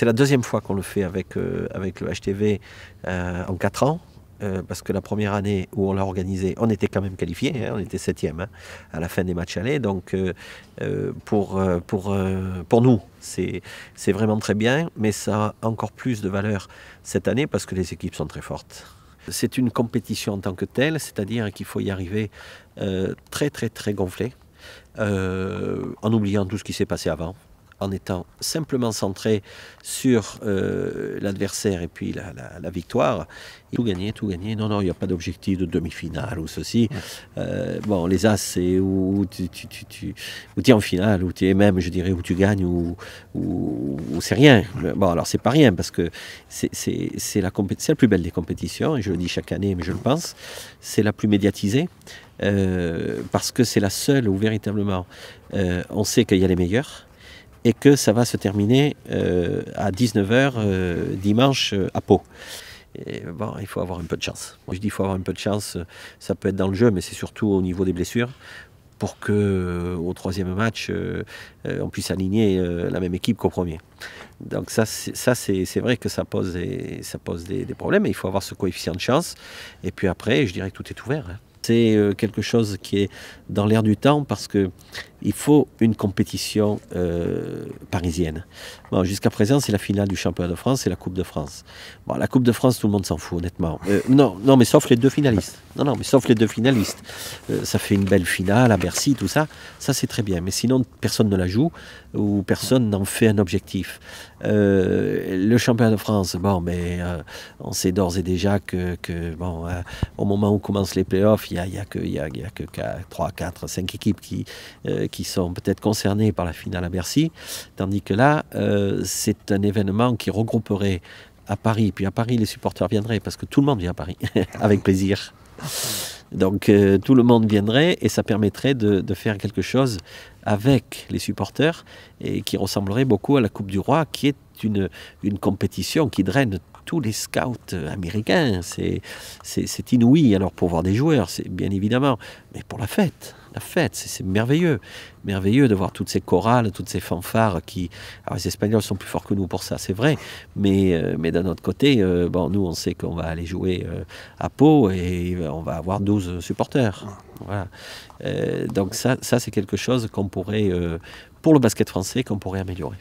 C'est la deuxième fois qu'on le fait avec, euh, avec le HTV euh, en quatre ans. Euh, parce que la première année où on l'a organisé, on était quand même qualifié, hein, on était septième hein, à la fin des matchs allés. Donc pour, pour, pour nous, c'est vraiment très bien, mais ça a encore plus de valeur cette année parce que les équipes sont très fortes. C'est une compétition en tant que telle, c'est-à-dire qu'il faut y arriver très très très gonflé, en oubliant tout ce qui s'est passé avant en étant simplement centré sur euh, l'adversaire et puis la, la, la, victoire. tout gagner, tout gagner. Non, non, il n'y a pas d'objectif de demi-finale ou ceci. Euh, bon, les As, c'est où tu, tu, tu, tu es en finale, où tu es même, je dirais, où tu gagnes, ou où, c'est rien. Bon, alors c'est pas rien parce que c'est la, la plus belle des compétitions, et je le dis chaque année, mais je le pense. C'est la plus médiatisée. Euh, parce que c'est la seule où véritablement on sait qu'il y a les meilleurs, et que ça va se terminer euh, à 19h euh, dimanche euh, à Pau. bon, il faut avoir un peu de chance. Moi, je dis il faut avoir un peu de chance, ça peut être dans le jeu, mais c'est surtout au niveau des blessures pour que au troisième match on puisse aligner la même équipe qu'au premier. Donc ça, ça c'est vrai que ça pose des, ça pose des, problèmes. mais il faut avoir ce coefficient de chance. Et puis après, je dirais que tout est ouvert. Hein. C'est euh, quelque chose qui est dans l'air du temps parce que il faut une compétition euh, parisienne. Jusqu'à présent, c'est la finale du championnat de France et la Coupe de France. la Coupe de France, tout le monde s'en fout, honnêtement. Euh, non, non, mais sauf les deux finalistes. Non, non, mais sauf les deux finalistes. ça fait une belle finale à Bercy, tout ça. Ça, c'est très bien. Mais sinon, personne ne la joue ou personne n'en fait un objectif. le championnat de France, bon, mais on sait d'ores et déjà que, bon, au moment où commencent les playoffs, il n'y a, y a, que, 3, 4, 5 équipes qui, euh, qui sont peut-être concernées par la finale à Bercy. Tandis que là, euh, c'est un événement qui regrouperait à Paris. Puis à Paris, les supporters viendraient parce que tout le monde vient à Paris, avec plaisir. Donc euh, tout le monde viendrait et ça permettrait de, faire quelque chose avec les supporters et qui ressemblerait beaucoup à la Coupe du Roi qui est une, une compétition qui draine tous les scouts euh, américains. C'est inouï, alors pour voir des joueurs, c'est bien évidemment, mais pour la fête. La fête, c'est merveilleux. Merveilleux de voir toutes ces chorales, toutes ces fanfares qui... Alors les Espagnols sont plus forts que nous pour ça, c'est vrai. Mais, euh, d'un autre côté, euh, bon, nous, on sait qu'on va aller jouer à Pau et on va avoir 12 supporters. donc ça, ça c'est quelque chose qu'on pourrait, pour le basket français, qu'on pourrait améliorer.